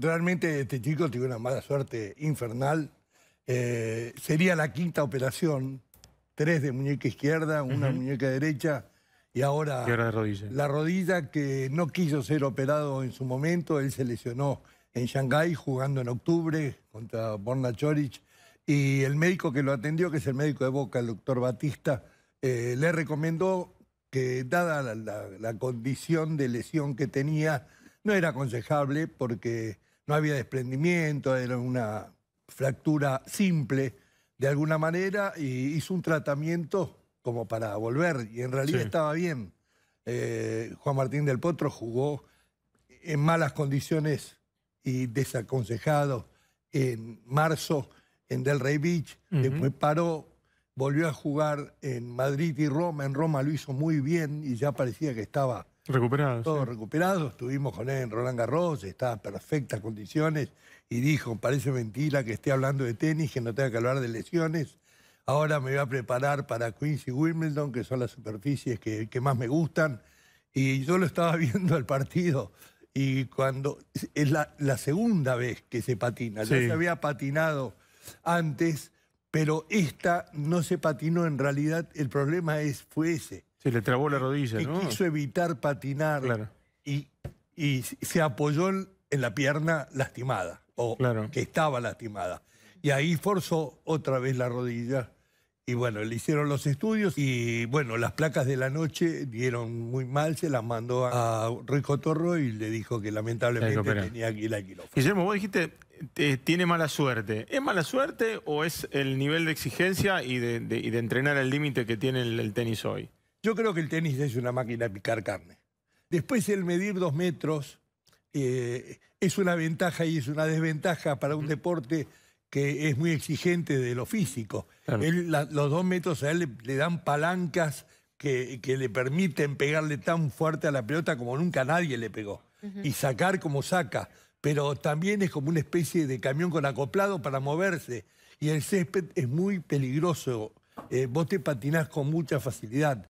Realmente este chico tuvo una mala suerte infernal. Eh, sería la quinta operación, tres de muñeca izquierda, una muñeca derecha y ahora, la rodilla que no quiso ser operado en su momento, él se lesionó en Shanghái jugando en octubre contra Borna Chorich y el médico que lo atendió, que es el médico de Boca, el doctor Batista, eh, le recomendó que dada la, condición de lesión que tenía, no era aconsejable porque no había desprendimiento, era una fractura simple de alguna manera y hizo un tratamiento como para volver y en realidad estaba bien. Eh, Juan Martín del Potro jugó en malas condiciones y desaconsejado en marzo en Del Rey Beach, después paró, volvió a jugar en Madrid y Roma, en Roma lo hizo muy bien y ya parecía que estaba Recuperados. Todos recuperados. Estuvimos con él en Roland Garros, estaba en perfectas condiciones y dijo, parece mentira que esté hablando de tenis, que no tenga que hablar de lesiones. Ahora me voy a preparar para Quincy Wimbledon, que son las superficies que, más me gustan. Y yo lo estaba viendo al partido y cuando es la, segunda vez que se patina, yo ya se había patinado antes, pero esta no se patinó en realidad, el problema es, fue ese, se le trabó la rodilla, ¿no? quiso evitar patinar y, y, se apoyó en, la pierna lastimada, o que estaba lastimada. Y ahí forzó otra vez la rodilla. Y bueno, le hicieron los estudios y bueno, las placas de la noche dieron muy mal, se las mandó a Rico Torro y le dijo que lamentablemente tenía aquí la Guillermo, vos dijiste, eh, tiene mala suerte. ¿Es mala suerte o es el nivel de exigencia y de, entrenar al límite que tiene el tenis hoy? Yo creo que el tenis es una máquina de picar carne. Después el medir dos metros eh, es una ventaja y es una desventaja para un deporte que es muy exigente de lo físico. los dos metros a él le, dan palancas que, le permiten pegarle tan fuerte a la pelota como nunca nadie le pegó. Y sacar como saca. Pero también es como una especie de camión con acoplado para moverse. Y el césped es muy peligroso. Eh, vos te patinás con mucha facilidad.